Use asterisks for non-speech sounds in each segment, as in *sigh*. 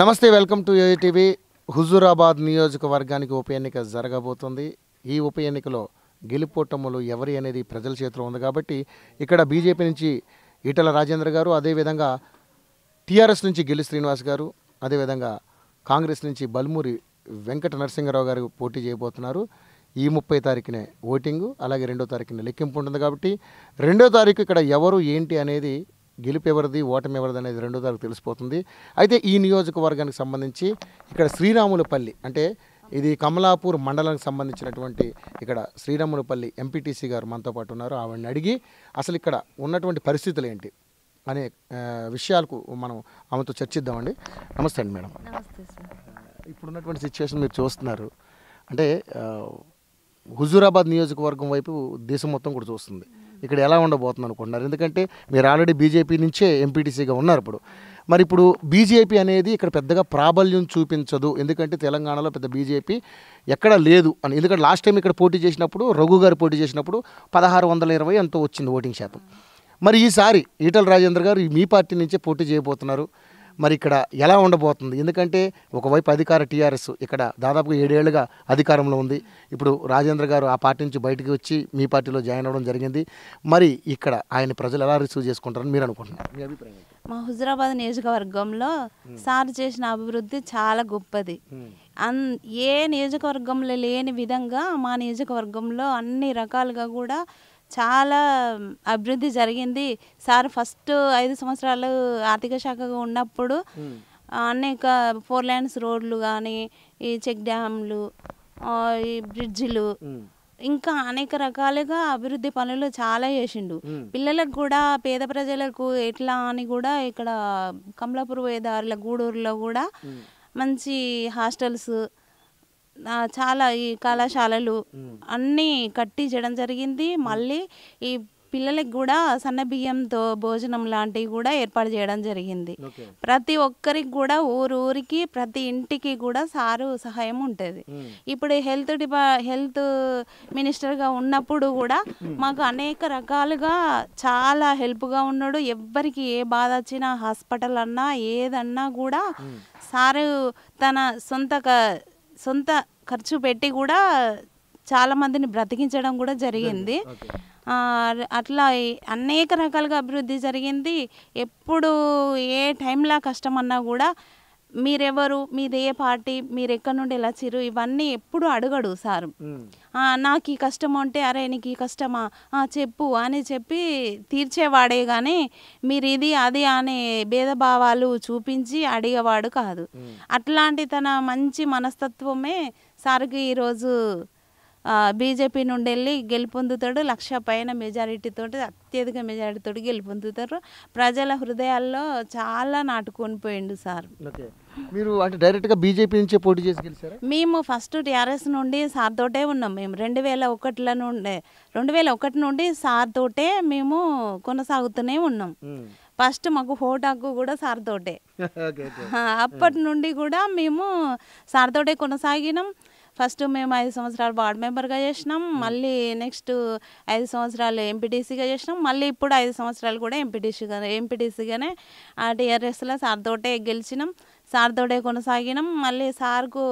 నమస్తే welcome to ATV Huzurabad నియోజకవర్గానికి ఉప ఎన్నిక జరగబోతుంది ఈ ఉప ఎన్నికలో గెలుపోటములు ఎవరి అనేది ప్రజల చేతిలో ఉంది కాబట్టి ఇక్కడ బీజేపీ నుంచి ఈటల రాజేంద్ర గారు అదేవిధంగా టీఆర్ఎస్ నుంచి గెలి శ్రీనివాస్ గారు అదేవిధంగా కాంగ్రెస్ నుంచి బల్మూరి వెంకట నరసింహారావు గారు పోటీ చేయబోతున్నారు ఈ ముప్పై తారీఖునే ఓటింగు అలాగే రెండో తారీఖున లెక్కింపు ఉంటుంది కాబట్టి రెండో తారీఖు ఇక్కడ ఎవరు ఏంటి అనేది గెలుపెవరిది ఎవరిది అనేది రెండో తారీఖు తెలిసిపోతుంది అయితే ఈ నియోజకవర్గానికి సంబంధించి ఇక్కడ శ్రీరాములపల్లి అంటే ఇది కమలాపూర్ మండలానికి సంబంధించినటువంటి ఇక్కడ శ్రీరాములపల్లి ఎంపీటీసీ గారు మనతో పాటు ఉన్నారు ఆవిడని అడిగి అసలు ఇక్కడ ఉన్నటువంటి పరిస్థితులు ఏంటి అనే విషయాలకు మనం ఆమెతో చర్చిద్దామండి నమస్తే అండి మేడం ఇప్పుడున్నటువంటి సిచ్యువేషన్ మీరు చూస్తున్నారు అంటే హుజూరాబాద్ నియోజకవర్గం వైపు దేశం మొత్తం కూడా చూస్తుంది ఇక్కడ ఎలా ఉండబోతుంది అనుకుంటున్నారు ఎందుకంటే మీరు ఆల్రెడీ బీజేపీ నుంచే ఎంపీటీసీగా ఉన్నారు ఇప్పుడు మరి ఇప్పుడు బీజేపీ అనేది ఇక్కడ పెద్దగా ప్రాబల్యం చూపించదు ఎందుకంటే తెలంగాణలో పెద్ద బీజేపీ ఎక్కడ లేదు అని ఎందుకంటే లాస్ట్ టైం ఇక్కడ పోటీ చేసినప్పుడు రఘు గారు పోటీ చేసినప్పుడు పదహారు వందల ఇరవై ఎంతో వచ్చింది ఓటింగ్ శాతం మరి ఈసారి ఈటల రాజేంద్ర గారు మీ పార్టీ నుంచే పోటీ చేయబోతున్నారు మరి ఇక్కడ ఎలా ఉండబోతుంది ఎందుకంటే ఒకవైపు అధికార టీఆర్ఎస్ ఇక్కడ దాదాపుగా ఏడేళ్లుగా అధికారంలో ఉంది ఇప్పుడు రాజేంద్ర గారు ఆ పార్టీ నుంచి బయటకు వచ్చి మీ పార్టీలో జాయిన్ అవ్వడం జరిగింది మరి ఇక్కడ ఆయన ప్రజలు ఎలా రిసీవ్ చేసుకుంటారని మీరు అనుకుంటున్నారు మీ అభిప్రాయం మా హుజరాబాద్ నియోజకవర్గంలో సార్ చేసిన అభివృద్ధి చాలా గొప్పది అన్ ఏ నియోజకవర్గంలో లేని విధంగా మా నియోజకవర్గంలో అన్ని రకాలుగా కూడా చాలా అభివృద్ధి జరిగింది సార్ ఫస్ట్ ఐదు సంవత్సరాలు ఆర్థిక శాఖగా ఉన్నప్పుడు hmm. అనేక ఫోర్ లైన్స్ రోడ్లు కానీ ఈ చెక్ డ్యామ్లు ఈ బ్రిడ్జిలు hmm. ఇంకా అనేక రకాలుగా అభివృద్ధి పనులు చాలా చేసిండు hmm. పిల్లలకు కూడా పేద ప్రజలకు ఎట్లా అని కూడా ఇక్కడ కమలాపూర్ వేదారుల గూడూరులో కూడా మంచి హాస్టల్స్ చాలా ఈ కళాశాలలు అన్నీ చేయడం జరిగింది మళ్ళీ ఈ పిల్లలకి కూడా సన్న బియ్యంతో భోజనం లాంటివి కూడా ఏర్పాటు చేయడం జరిగింది ప్రతి ఒక్కరికి కూడా ఊరు ఊరికి ప్రతి ఇంటికి కూడా సారు సహాయం ఉంటుంది ఇప్పుడు హెల్త్ డిపా హెల్త్ మినిస్టర్గా ఉన్నప్పుడు కూడా మాకు అనేక రకాలుగా చాలా హెల్ప్గా ఉన్నాడు ఎవ్వరికి ఏ బాధ వచ్చినా హాస్పిటల్ అన్నా ఏదన్నా కూడా సారు తన సొంత సొంత ఖర్చు పెట్టి కూడా చాలామందిని బ్రతికించడం కూడా జరిగింది అట్లా అనేక రకాలుగా అభివృద్ధి జరిగింది ఎప్పుడు ఏ టైంలో కష్టమన్నా కూడా మీరెవరు ఏ పార్టీ మీరు ఎక్కడి నుండి ఎలా చిరు ఇవన్నీ ఎప్పుడు అడగడు సారు నాకు ఈ కష్టం అంటే అరే నీకు ఈ కష్టమా చెప్పు అని చెప్పి తీర్చేవాడే కానీ మీరు ఇది అది అనే భేదభావాలు చూపించి అడిగేవాడు కాదు అట్లాంటి తన మంచి మనస్తత్వమే సార్కి ఈరోజు బీజేపీ నుండి వెళ్ళి గెలుపొందుతాడు లక్ష పైన మెజారిటీతో అత్యధిక మెజారిటీతో గెలుపొందుతారు ప్రజల హృదయాల్లో చాలా నాటుకొని పోయిండు సార్ మీరు అంటే డైరెక్ట్గా బీజేపీ నుంచి పోటీ చేసి గెలిచారు మేము ఫస్ట్ టీఆర్ఎస్ నుండి సార్ తోటే ఉన్నాం మేము రెండు వేల ఒకటిలో నుండి రెండు వేల ఒకటి నుండి సార్ తోటే మేము కొనసాగుతూనే ఉన్నాం ఫస్ట్ మాకు హోటాకు కూడా సార్తోటే *laughs* అప్పటి నుండి కూడా మేము సార్తోటే కొనసాగినాం ఫస్ట్ మేము ఐదు సంవత్సరాలు వార్డ్ మెంబర్గా చేసినాం hmm. మళ్ళీ నెక్స్ట్ ఐదు సంవత్సరాలు ఎంపీటీసీగా చేసినాం మళ్ళీ ఇప్పుడు ఐదు సంవత్సరాలు కూడా ఎంపీటీసీగా ఎంపీటీసీగానే ఆ టీఆర్ఎస్లో సార్తోటే గెలిచినాం సార్తోటే కొనసాగినాం మళ్ళీ సార్కు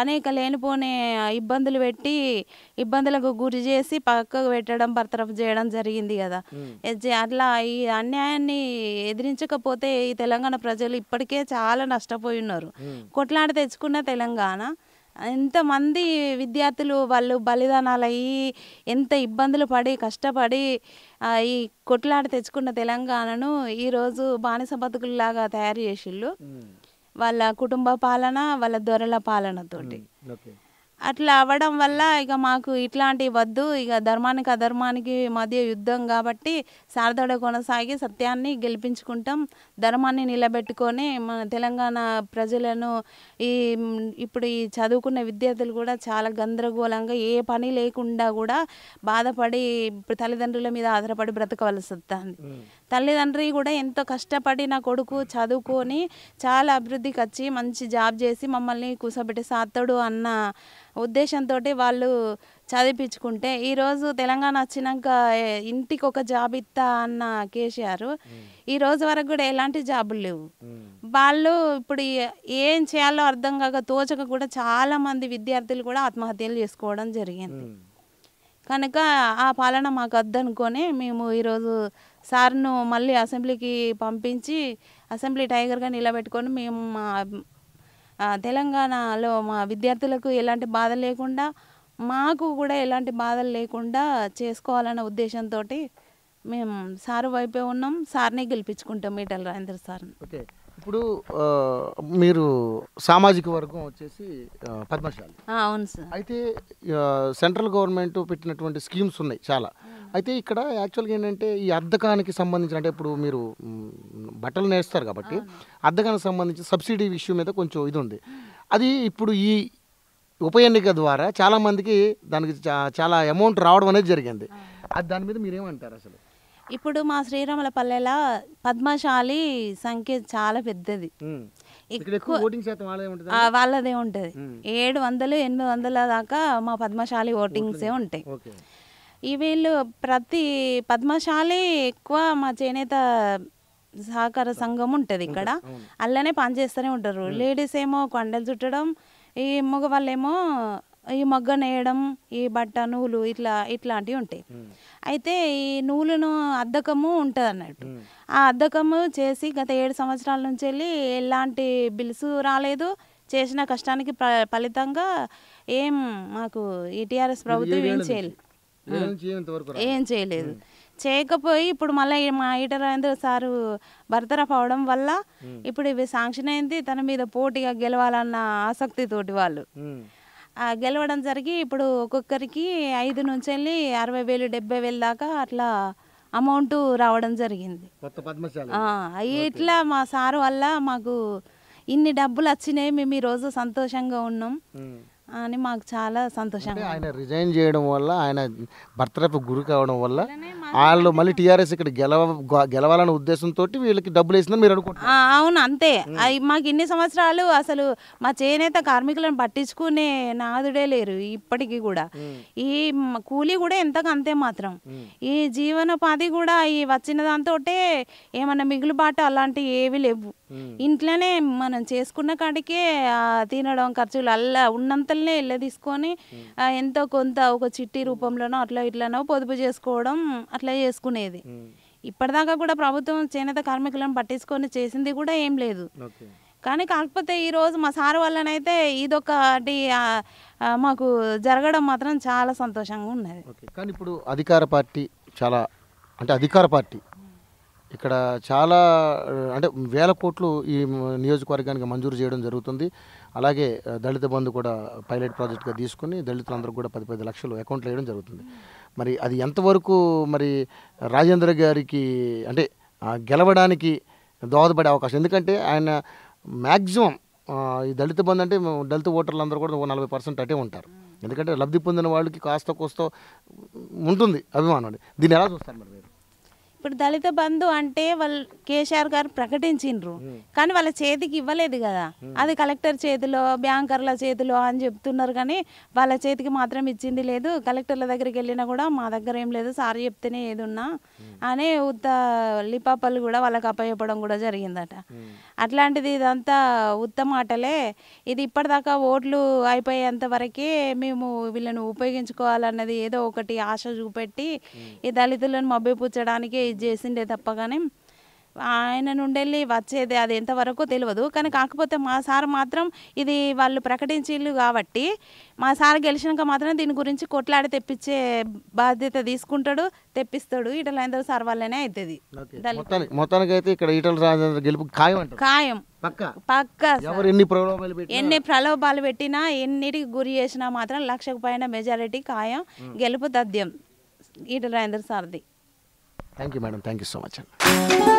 అనేక లేనిపోని ఇబ్బందులు పెట్టి ఇబ్బందులకు గురి చేసి పక్కకు పెట్టడం బర్తరఫ్ చేయడం జరిగింది కదా hmm. అట్లా ఈ అన్యాయాన్ని ఎదిరించకపోతే ఈ తెలంగాణ ప్రజలు ఇప్పటికే చాలా నష్టపోయి ఉన్నారు hmm. కొట్లాడి తెచ్చుకున్న తెలంగాణ ఎంతమంది విద్యార్థులు వాళ్ళు బలిదానాలు అయ్యి ఎంత ఇబ్బందులు పడి కష్టపడి ఈ కొట్లాట తెచ్చుకున్న తెలంగాణను ఈరోజు బానిస బతుకుల్లాగా తయారు చేసిళ్ళు వాళ్ళ కుటుంబ పాలన వాళ్ళ దొరల పాలనతోటి అట్లా అవ్వడం వల్ల ఇక మాకు ఇట్లాంటివి వద్దు ఇక ధర్మానికి అధర్మానికి మధ్య యుద్ధం కాబట్టి శారదడ కొనసాగి సత్యాన్ని గెలిపించుకుంటాం ధర్మాన్ని నిలబెట్టుకొని మన తెలంగాణ ప్రజలను ఈ ఇప్పుడు ఈ చదువుకున్న విద్యార్థులు కూడా చాలా గందరగోళంగా ఏ పని లేకుండా కూడా బాధపడి తల్లిదండ్రుల మీద ఆధారపడి బ్రతకవలసి వస్తుంది తల్లిదండ్రి కూడా ఎంతో కష్టపడి నా కొడుకు చదువుకొని చాలా అభివృద్ధికి వచ్చి మంచి జాబ్ చేసి మమ్మల్ని కూసబెట్టి సాత్తడు అన్న ఉద్దేశంతో వాళ్ళు చదివించుకుంటే ఈరోజు తెలంగాణ వచ్చినాక ఇంటికి ఒక జాబ్ ఇస్తా అన్న కేసీఆర్ ఈ రోజు వరకు కూడా ఎలాంటి జాబులు లేవు వాళ్ళు ఇప్పుడు ఏం చేయాలో అర్థం కాక తోచక కూడా చాలామంది విద్యార్థులు కూడా ఆత్మహత్యలు చేసుకోవడం జరిగింది కనుక ఆ పాలన మాకు వద్దనుకొని మేము ఈరోజు సార్ను మళ్ళీ అసెంబ్లీకి పంపించి అసెంబ్లీ టైగర్గా నిలబెట్టుకొని మేము మా తెలంగాణలో మా విద్యార్థులకు ఎలాంటి బాధ లేకుండా మాకు కూడా ఎలాంటి బాధలు లేకుండా చేసుకోవాలన్న ఉద్దేశంతో మేము సారు వైపే ఉన్నాం సార్నే గెలిపించుకుంటాం మీటల్ రాజేంద్ర సార్ని ఓకే ఇప్పుడు మీరు సామాజిక వర్గం వచ్చేసి పద్మశాలి అవును సార్ అయితే సెంట్రల్ గవర్నమెంట్ పెట్టినటువంటి స్కీమ్స్ ఉన్నాయి చాలా అయితే ఇక్కడ యాక్చువల్గా ఏంటంటే ఈ అద్దకానికి సంబంధించిన అంటే ఇప్పుడు మీరు బట్టలు నేస్తారు కాబట్టి అద్దకానికి సంబంధించి సబ్సిడీ విషయం మీద కొంచెం ఇది ఉంది అది ఇప్పుడు ఈ ఉప ఎన్నిక ద్వారా చాలామందికి దానికి చాలా అమౌంట్ రావడం అనేది జరిగింది అది దాని మీద మీరేమంటారు అసలు ఇప్పుడు మా శ్రీరాముల పల్లెల పద్మశాలి సంఖ్య చాలా పెద్దది వాళ్ళదే ఉంటది ఏడు వందలు ఎనిమిది వందల దాకా మా పద్మశాలి ఓటింగ్సే ఉంటాయి ఈ వీళ్ళు ప్రతి పద్మశాలి ఎక్కువ మా చేనేత సహకార సంఘం ఉంటుంది ఇక్కడ అల్లనే పనిచేస్తూనే ఉంటారు లేడీస్ ఏమో కొండలు చుట్టడం ఈ మగవాళ్ళేమో ఈ మొగ్గ నేయడం ఈ బట్ట నూలు ఇట్లా ఇట్లాంటివి ఉంటాయి అయితే ఈ నూలును అద్దకము ఉంటుంది అన్నట్టు ఆ అద్దకము చేసి గత ఏడు సంవత్సరాల నుంచి వెళ్ళి ఎలాంటి బిల్స్ రాలేదు చేసిన కష్టానికి ఫలితంగా ఏం మాకు ఈటీఆర్ఎస్ ప్రభుత్వం ఏం చేయలేదు ఏం చేయలేదు చేయకపోయి ఇప్పుడు మళ్ళీ మా ఈట రాజేంద్ర సారు బర్తరఫ్ అవడం వల్ల ఇప్పుడు ఇవి శాంక్షన్ అయింది తన మీద పోటీగా గెలవాలన్న ఆసక్తితోటి వాళ్ళు గెలవడం జరిగి ఇప్పుడు ఒక్కొక్కరికి ఐదు నుంచి వెళ్ళి అరవై వేలు డెబ్బై వేలు దాకా అట్లా అమౌంట్ రావడం జరిగింది ఇట్లా మా సార్ వల్ల మాకు ఇన్ని డబ్బులు వచ్చినాయి మేము ఈరోజు సంతోషంగా ఉన్నాం అని మాకు చాలా సంతోషంగా ఆయన రిజైన్ చేయడం వల్ల ఆయన భర్తరపు గురి కావడం వల్ల వాళ్ళు మళ్ళీ టీఆర్ఎస్ ఇక్కడ గెలవ గెలవాలనే ఉద్దేశంతో వీళ్ళకి డబ్బులు వేసిందని మీరు అనుకుంటున్నారు అవును అంతే మాకు ఇన్ని సంవత్సరాలు అసలు మా చేనేత కార్మికులను పట్టించుకునే నాదుడే లేరు ఇప్పటికీ కూడా ఈ కూలీ కూడా ఎంతకు అంతే మాత్రం ఈ జీవనోపాధి కూడా ఈ వచ్చిన దాంతో ఏమన్నా మిగులుబాటు అలాంటివి ఏవి లేవు ఇంట్లోనే మనం చేసుకున్న కాడికే తినడం ఖర్చులు అల్లా ఉన్నంతలనే ఇల్ల తీసుకొని ఎంతో కొంత ఒక చిట్టి రూపంలోనో అట్లా ఇట్లనో పొదుపు చేసుకోవడం అట్లా చేసుకునేది ఇప్పటిదాకా కూడా ప్రభుత్వం చేనేత కార్మికులను పట్టించుకొని చేసింది కూడా ఏం లేదు కానీ కాకపోతే ఈరోజు మా సార్ వల్లనైతే ఇదొకటి మాకు జరగడం మాత్రం చాలా సంతోషంగా ఉన్నది కానీ ఇప్పుడు అధికార పార్టీ చాలా అంటే అధికార పార్టీ ఇక్కడ చాలా అంటే వేల కోట్లు ఈ నియోజకవర్గానికి మంజూరు చేయడం జరుగుతుంది అలాగే దళిత బంధు కూడా పైలట్ ప్రాజెక్ట్గా తీసుకుని దళితులందరూ కూడా పది పది లక్షలు అకౌంట్లు వేయడం జరుగుతుంది మరి అది ఎంతవరకు మరి రాజేంద్ర గారికి అంటే గెలవడానికి దోహదపడే అవకాశం ఎందుకంటే ఆయన మ్యాక్సిమం ఈ దళిత బంధు అంటే దళిత ఓటర్లందరూ కూడా నలభై పర్సెంట్ అటే ఉంటారు ఎందుకంటే లబ్ధి పొందిన వాళ్ళకి కాస్త కోస్త ఉంటుంది అభిమానం దీన్ని ఎలా చూస్తారు మరి మీరు ఇప్పుడు దళిత బంధు అంటే వాళ్ళు కేసీఆర్ గారు ప్రకటించిండ్రు కానీ వాళ్ళ చేతికి ఇవ్వలేదు కదా అది కలెక్టర్ చేతిలో బ్యాంకర్ల చేతిలో అని చెప్తున్నారు కానీ వాళ్ళ చేతికి మాత్రం ఇచ్చింది లేదు కలెక్టర్ల దగ్గరికి వెళ్ళినా కూడా మా దగ్గర ఏం లేదు సార్ చెప్తేనే ఏది ఉన్నా అనే ఉత్త లిపాపల్లి కూడా వాళ్ళకి అప్పయ్యపడం కూడా జరిగిందట అట్లాంటిది ఇదంతా ఉత్తమ ఆటలే ఇది ఇప్పటిదాకా ఓట్లు అయిపోయేంత వరకే మేము వీళ్ళని ఉపయోగించుకోవాలన్నది ఏదో ఒకటి ఆశ చూపెట్టి ఈ దళితులను మభ్యపుచ్చడానికి ఇది చేసిండే తప్ప కానీ ఆయన నుండి వెళ్ళి వచ్చేది అది ఎంతవరకు తెలియదు కానీ కాకపోతే మా సార్ మాత్రం ఇది వాళ్ళు ప్రకటించిల్లు కాబట్టి మా సార్ గెలిచినాక మాత్రం దీని గురించి కొట్లాడి తెప్పించే బాధ్యత తీసుకుంటాడు తెప్పిస్తాడు ఈటల రాజేంద్ర సార్ వల్లనే అవుతుంది మొత్తానికి ఇక్కడ ఈటల రాజేంద్ర గెలుపు ఖాయం ఖాయం ఎన్ని ప్రలోభాలు ఎన్ని ప్రలోభాలు పెట్టినా ఎన్నిటికి గురి చేసినా మాత్రం లక్షకు పైన మెజారిటీ ఖాయం గెలుపు తథ్యం Etela Rajendra సార్ది Thank you, madam. Thank you so much.